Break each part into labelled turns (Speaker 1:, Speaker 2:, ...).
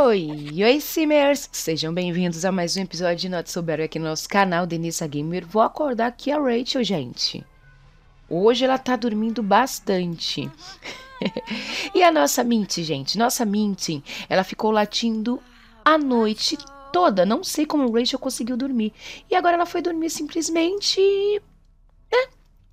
Speaker 1: Oi, oi Simmers! Sejam bem-vindos a mais um episódio de Not So Better aqui no nosso canal Denissa Gamer. Vou acordar aqui a Rachel, gente. Hoje ela tá dormindo bastante. e a nossa Mint, gente? Nossa Mint, ela ficou latindo a noite toda. Não sei como a Rachel conseguiu dormir. E agora ela foi dormir simplesmente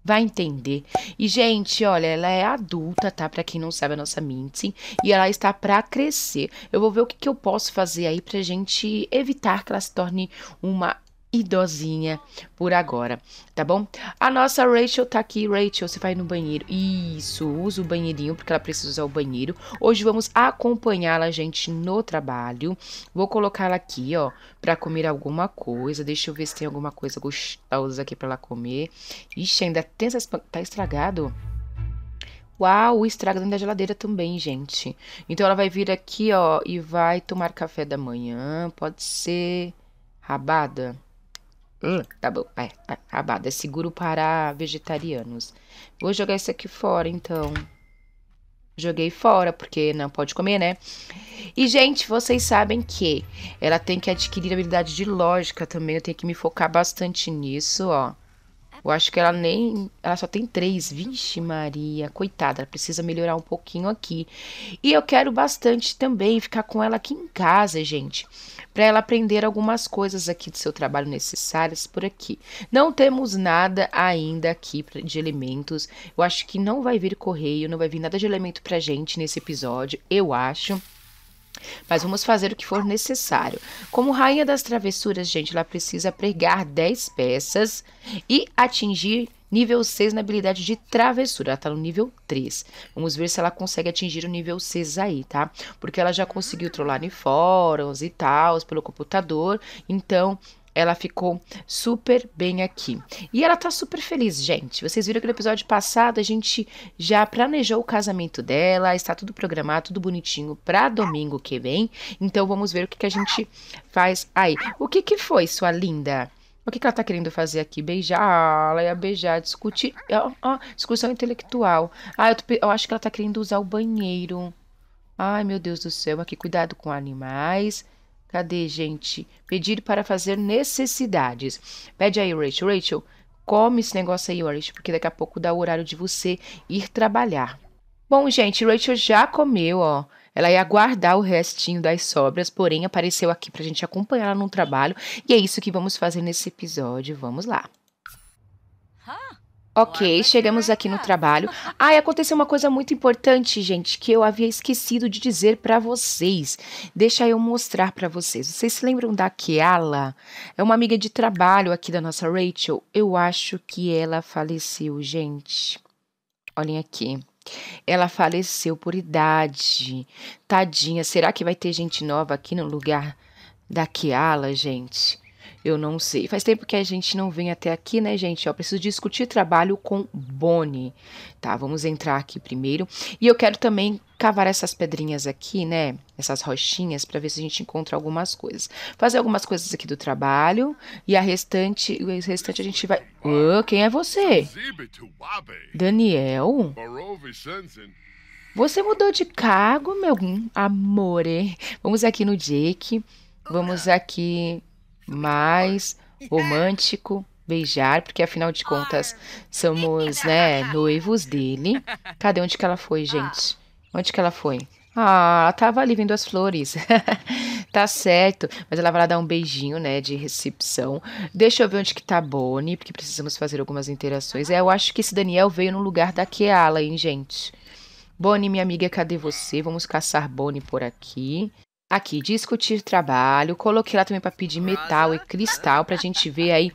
Speaker 1: vai entender. E, gente, olha, ela é adulta, tá? Pra quem não sabe, a nossa Minty. E ela está pra crescer. Eu vou ver o que, que eu posso fazer aí pra gente evitar que ela se torne uma idosinha por agora, tá bom? A nossa Rachel tá aqui. Rachel, você vai no banheiro. Isso, usa o banheirinho, porque ela precisa usar o banheiro. Hoje vamos acompanhá-la, gente, no trabalho. Vou colocar ela aqui, ó, pra comer alguma coisa. Deixa eu ver se tem alguma coisa gostosa aqui pra ela comer. Ixi, ainda tem essas... Tá estragado? Uau, o dentro da geladeira também, gente. Então ela vai vir aqui, ó, e vai tomar café da manhã. Pode ser rabada. Hum, tá bom, é, é, É seguro para vegetarianos. Vou jogar isso aqui fora, então. Joguei fora, porque não pode comer, né? E, gente, vocês sabem que ela tem que adquirir habilidade de lógica também. Eu tenho que me focar bastante nisso, ó. Eu acho que ela nem. Ela só tem três. Vixe, Maria, coitada, ela precisa melhorar um pouquinho aqui. E eu quero bastante também ficar com ela aqui em casa, gente. Para ela aprender algumas coisas aqui do seu trabalho necessárias por aqui. Não temos nada ainda aqui de elementos. Eu acho que não vai vir correio, não vai vir nada de elemento pra gente nesse episódio, eu acho. Mas vamos fazer o que for necessário. Como rainha das travessuras, gente, ela precisa pregar 10 peças e atingir nível 6 na habilidade de travessura. Ela tá no nível 3. Vamos ver se ela consegue atingir o nível 6 aí, tá? Porque ela já conseguiu trollar em fóruns e tal, pelo computador. Então, ela ficou super bem aqui. E ela tá super feliz, gente. Vocês viram que no episódio passado a gente já planejou o casamento dela, está tudo programado, tudo bonitinho para domingo que vem. Então vamos ver o que, que a gente faz aí. O que que foi, sua linda? O que, que ela tá querendo fazer aqui? Beijar? Ah, ela ia beijar, discutir. Ah, discussão intelectual. Ah, eu, tô, eu, acho que ela tá querendo usar o banheiro. Ai, meu Deus do céu, aqui, cuidado com animais. Cadê, gente? Pedir para fazer necessidades. Pede aí, Rachel. Rachel, come esse negócio aí, Rachel, porque daqui a pouco dá o horário de você ir trabalhar. Bom, gente, Rachel já comeu, ó. Ela ia guardar o restinho das sobras, porém apareceu aqui para a gente acompanhar ela no trabalho. E é isso que vamos fazer nesse episódio. Vamos lá. Ok, chegamos aqui no trabalho. Ah, e aconteceu uma coisa muito importante, gente, que eu havia esquecido de dizer para vocês. Deixa eu mostrar para vocês. Vocês se lembram da Keala? É uma amiga de trabalho aqui da nossa Rachel. Eu acho que ela faleceu, gente. Olhem aqui. Ela faleceu por idade. Tadinha, será que vai ter gente nova aqui no lugar da Keala, gente? Eu não sei. Faz tempo que a gente não vem até aqui, né, gente? Ó, preciso discutir trabalho com Boni. Tá, vamos entrar aqui primeiro. E eu quero também cavar essas pedrinhas aqui, né? Essas rochinhas para ver se a gente encontra algumas coisas. Fazer algumas coisas aqui do trabalho e a restante, o restante a gente vai. Oh, quem é você? Daniel? Você mudou de cargo, meu amor? Vamos aqui no Jake. Vamos aqui mais romântico beijar, porque afinal de contas somos, né, noivos dele. Cadê onde que ela foi, gente? Onde que ela foi? Ah, tava ali vendo as flores. tá certo. Mas ela vai lá dar um beijinho, né, de recepção. Deixa eu ver onde que tá Bonnie, porque precisamos fazer algumas interações. É, eu acho que esse Daniel veio no lugar da Keala, hein, gente? Bonnie, minha amiga, cadê você? Vamos caçar Bonnie por aqui aqui discutir trabalho. Coloquei lá também para pedir metal e cristal para a gente ver aí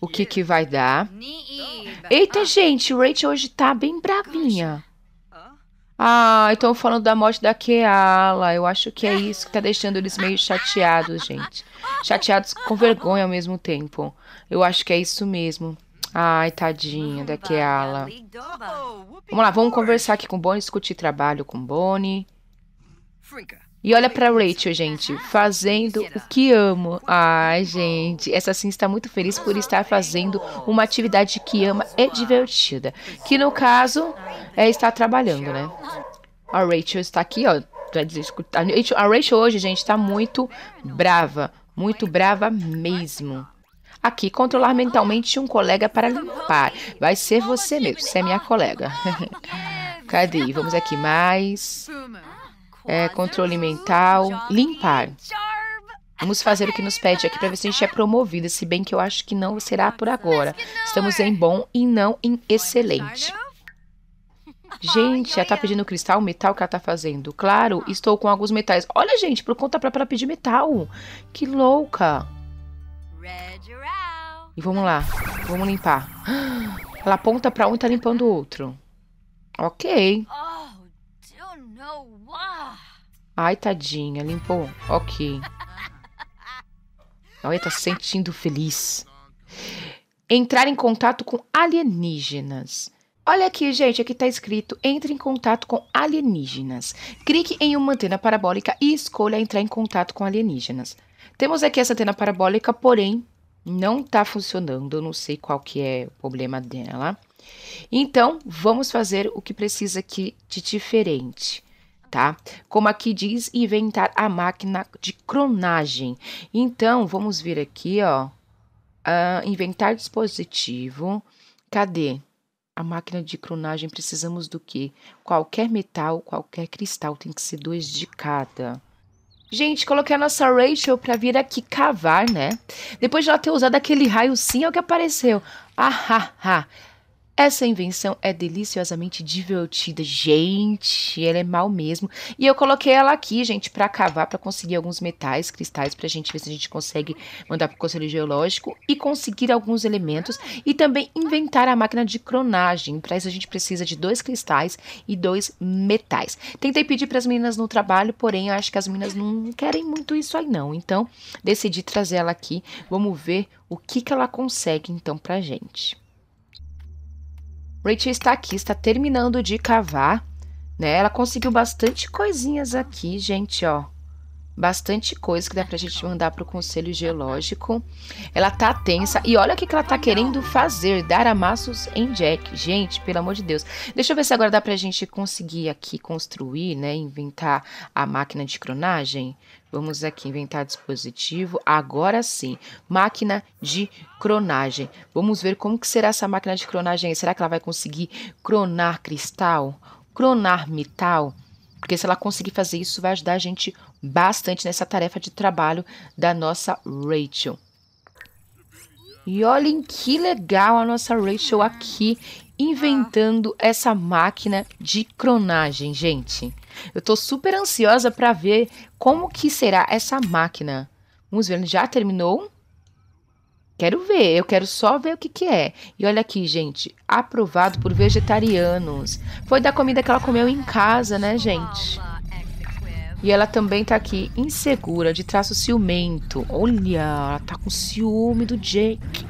Speaker 1: o que que vai dar. Eita, gente, o Rachel hoje tá bem bravinha. Ah, estão falando da morte da Keala. Eu acho que é isso que tá deixando eles meio chateados, gente. Chateados com vergonha ao mesmo tempo. Eu acho que é isso mesmo. Ai, tadinha da Keala. Vamos lá, vamos conversar aqui com o Bonnie, discutir trabalho com o Bonnie. E olha pra Rachel, gente, fazendo o que amo. Ai, gente, essa sim está muito feliz por estar fazendo uma atividade que ama e divertida. Que no caso é estar trabalhando, né? A Rachel está aqui, ó. A Rachel hoje, gente, está muito brava. Muito brava mesmo. Aqui, controlar mentalmente um colega para limpar. Vai ser você mesmo, você é minha colega. Cadê? Vamos aqui mais é, controle mental, limpar. Vamos fazer o que nos pede aqui para ver se a gente é promovida, se bem que eu acho que não será por agora. Estamos em bom e não em excelente. Gente, ela tá pedindo cristal, metal que ela tá fazendo. Claro, estou com alguns metais. Olha, gente, por conta própria ela pedir metal. Que louca. E vamos lá. Vamos limpar. Ela aponta para um e tá limpando o outro. Ok. Ai, tadinha, limpou. Ok. Olha, tá sentindo feliz. Entrar em contato com alienígenas. Olha aqui, gente, aqui está escrito: entre em contato com alienígenas. Clique em uma antena parabólica e escolha entrar em contato com alienígenas. Temos aqui essa antena parabólica, porém não está funcionando. Eu não sei qual que é o problema dela. Então, vamos fazer o que precisa aqui de diferente tá? Como aqui diz, inventar a máquina de cronagem. Então, vamos vir aqui, ó, uh, inventar dispositivo. Cadê? A máquina de cronagem precisamos do quê? Qualquer metal, qualquer cristal, tem que ser dois de cada. Gente, coloquei a nossa Rachel pra vir aqui cavar, né? Depois de ela ter usado aquele raio sim, é o que apareceu. Ah, ha, ha. Essa invenção é deliciosamente divertida. Gente, ela é mal mesmo. E eu coloquei ela aqui, gente, para cavar, para conseguir alguns metais, cristais, pra gente ver se a gente consegue mandar pro Conselho Geológico e conseguir alguns elementos e também inventar a máquina de cronagem. Para isso a gente precisa de dois cristais e dois metais. Tentei pedir para as meninas no trabalho, porém acho que as meninas não querem muito isso aí não. Então, decidi trazer ela aqui. Vamos ver o que que ela consegue então pra gente. Rachel está aqui, está terminando de cavar, né? Ela conseguiu bastante coisinhas aqui, gente, ó bastante coisa que dá pra gente mandar pro Conselho Geológico. Ela tá tensa e olha o que, que ela tá querendo fazer, dar amassos em Jack. Gente, pelo amor de Deus. Deixa eu ver se agora dá pra gente conseguir aqui construir, né, inventar a máquina de cronagem. Vamos aqui inventar dispositivo. Agora sim, máquina de cronagem. Vamos ver como que será essa máquina de cronagem. Será que ela vai conseguir cronar cristal? Cronar metal? Porque se ela conseguir fazer isso, vai ajudar a gente bastante nessa tarefa de trabalho da nossa Rachel. E olhem que legal a nossa Rachel aqui inventando essa máquina de cronagem, gente. Eu tô super ansiosa para ver como que será essa máquina. Vamos ver, já terminou? Quero ver, eu quero só ver o que que é. E olha aqui, gente, aprovado por vegetarianos. Foi da comida que ela comeu em casa, né, gente? E ela também tá aqui, insegura, de traço ciumento. Olha, ela tá com ciúme do Jake.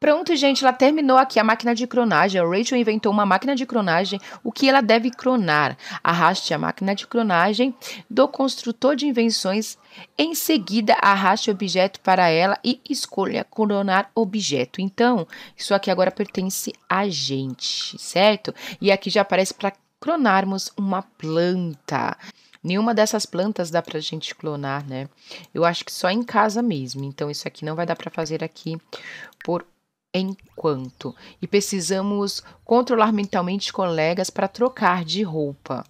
Speaker 1: Pronto, gente, ela terminou aqui a máquina de cronagem. A Rachel inventou uma máquina de cronagem, o que ela deve cronar. Arraste a máquina de cronagem do construtor de invenções. Em seguida, arraste o objeto para ela e escolha cronar objeto. Então, isso aqui agora pertence a gente, certo? E aqui já aparece para cronarmos uma planta. Nenhuma dessas plantas dá pra gente clonar, né? Eu acho que só em casa mesmo. Então, isso aqui não vai dar pra fazer aqui por enquanto. E precisamos controlar mentalmente colegas para trocar de roupa.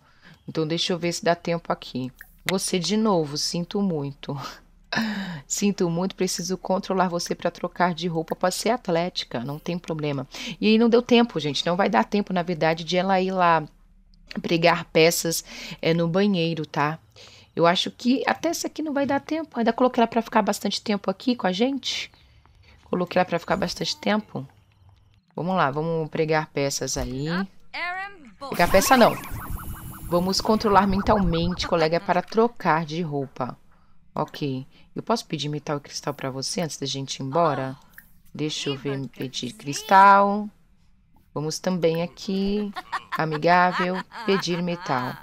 Speaker 1: Então, deixa eu ver se dá tempo aqui. Você de novo, sinto muito. Sinto muito, preciso controlar você para trocar de roupa. Pode ser atlética, não tem problema. E aí não deu tempo, gente. Não vai dar tempo, na verdade, de ela ir lá pregar peças é, no banheiro, tá? Eu acho que até essa aqui não vai dar tempo. Ainda coloquei ela para ficar bastante tempo aqui com a gente. Coloquei ela para ficar bastante tempo. Vamos lá, vamos pregar peças aí. Pregar peça não. Vamos controlar mentalmente, colega, para trocar de roupa. Ok. Eu posso pedir metal e cristal para você antes da gente ir embora? Deixa eu ver, pedir cristal. Vamos também aqui, amigável, pedir metal.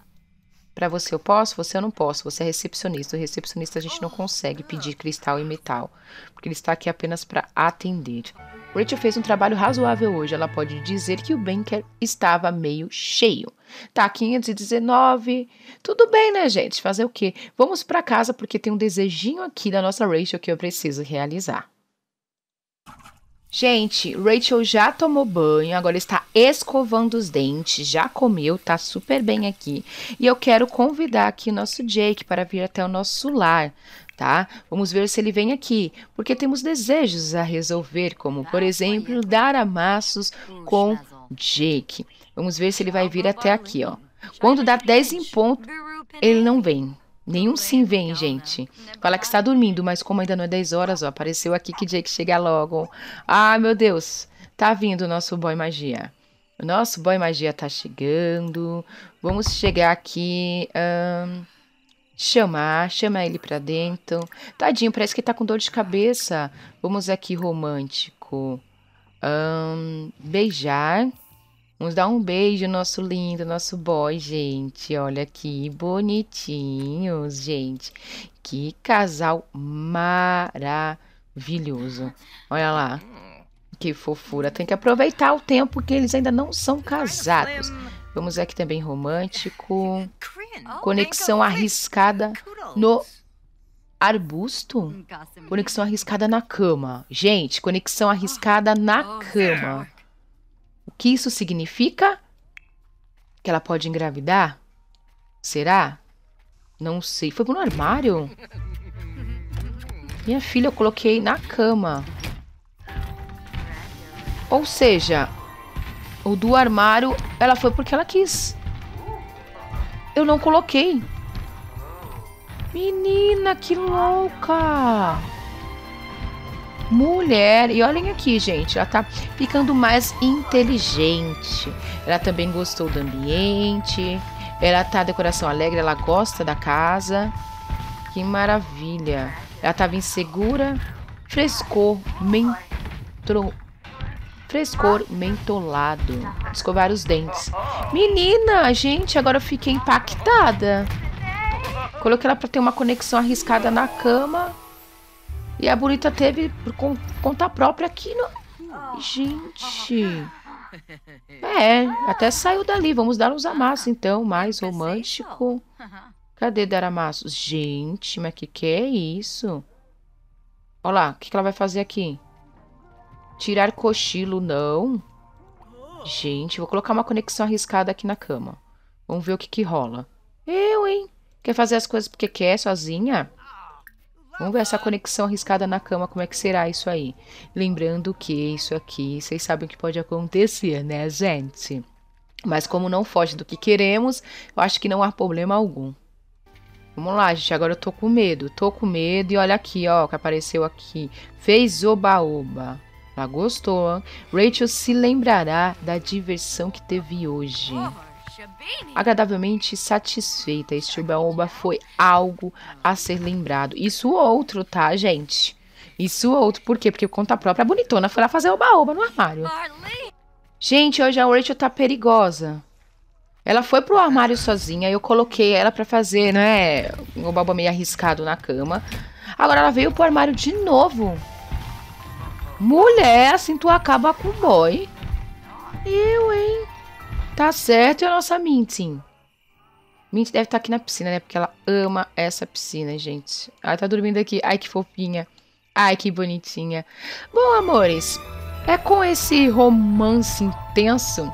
Speaker 1: Para você eu posso, você eu não posso. Você é recepcionista. O recepcionista a gente não consegue pedir cristal e metal, porque ele está aqui apenas para atender. Rachel fez um trabalho razoável hoje. Ela pode dizer que o banker estava meio cheio. Tá 519. Tudo bem, né, gente? Fazer o quê? Vamos para casa porque tem um desejinho aqui da nossa Rachel que eu preciso realizar. Gente, Rachel já tomou banho, agora está escovando os dentes, já comeu, tá super bem aqui. E eu quero convidar aqui o nosso Jake para vir até o nosso lar tá? Vamos ver se ele vem aqui, porque temos desejos a resolver, como, por tá, exemplo, dar amassos com Jake. Vamos ver se ele vai vir até aqui, ó. Quando é dá 10 em ponto, ele não vem. Nenhum sim vem, né? gente. Fala que está assim. dormindo, mas como ainda não é 10 horas, ó, apareceu aqui que dia que chega logo. Ah, meu Deus, tá vindo o nosso boy magia. O nosso boy magia tá chegando. Vamos chegar aqui. chamar, chamar ele pra dentro. Tadinho, parece que tá com dor de cabeça. Vamos aqui, romântico. beijar. Vamos dar um beijo, nosso lindo, nosso boy, gente. Olha que bonitinhos, gente. Que casal maravilhoso. Olha lá. Que fofura. Tem que aproveitar o tempo que eles ainda não são casados. Vamos aqui também romântico. Conexão arriscada no arbusto? Conexão arriscada na cama. Gente, conexão arriscada na cama que isso significa? Que ela pode engravidar? Será? Não sei. Foi pro armário? Minha filha eu coloquei na cama. Ou seja, o do armário, ela foi porque ela quis. Eu não coloquei. Menina, que louca! mulher. E olhem aqui, gente, ela tá ficando mais inteligente. Ela também gostou do ambiente. Ela tá decoração alegre, ela gosta da casa. Que maravilha. Ela tava insegura, frescor, mentro... frescor mentolado. Escovar os dentes. Menina, gente, agora eu fiquei impactada. Coloquei ela para ter uma conexão arriscada na cama e a Bonita teve por conta própria aqui no. Gente. É, até saiu dali. Vamos dar uns amassos então, mais romântico. Cadê dar amassos? Gente, mas que que é isso? Olha lá, o que, que ela vai fazer aqui? Tirar cochilo, não. Gente, vou colocar uma conexão arriscada aqui na cama. Vamos ver o que que rola. Eu, hein? Quer fazer as coisas porque quer, sozinha? Vamos ver essa conexão arriscada na cama, como é que será isso aí? Lembrando que isso aqui, vocês sabem o que pode acontecer, né, gente? Mas como não foge do que queremos, eu acho que não há problema algum. Vamos lá, gente, agora eu tô com medo, tô com medo e olha aqui, ó, que apareceu aqui. Fez oba-oba. Ela gostou. Hein? Rachel se lembrará da diversão que teve hoje. Agradavelmente satisfeita, este oba foi algo a ser lembrado. Isso outro, tá, gente? Isso outro. Por quê? Porque conta própria, bonitona foi lá fazer oba-oba no armário. Gente, hoje a Rachel tá perigosa. Ela foi pro armário sozinha, eu coloquei ela para fazer, né, um oba meio arriscado na cama. Agora ela veio pro armário de novo. Mulher, assim tu acaba com o boy. Eu, hein? Tá certo, e a nossa Mint, sim. Mint deve estar tá aqui na piscina, né? Porque ela ama essa piscina, gente. Ela tá dormindo aqui. Ai, que fofinha. Ai, que bonitinha. Bom, amores, é com esse romance intenso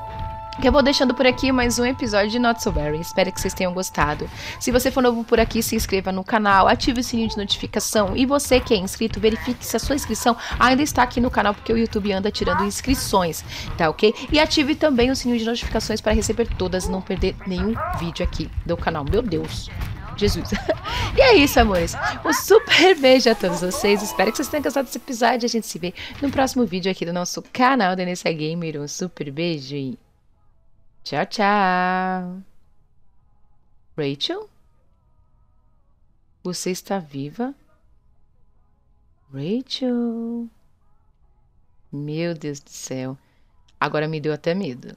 Speaker 1: que eu vou deixando por aqui mais um episódio de Not So Very. Espero que vocês tenham gostado. Se você for novo por aqui, se inscreva no canal, ative o sininho de notificação. E você que é inscrito, verifique se a sua inscrição ainda está aqui no canal, porque o YouTube anda tirando inscrições, tá ok? E ative também o sininho de notificações para receber todas e não perder nenhum vídeo aqui do canal. Meu Deus! Jesus. e é isso, amores. Um super beijo a todos vocês. Espero que vocês tenham gostado desse episódio. A gente se vê no próximo vídeo aqui do nosso canal da Gamer. Um super beijo e Tchau, tchau. Rachel? Você está viva? Rachel? Meu Deus do céu. Agora me deu até medo.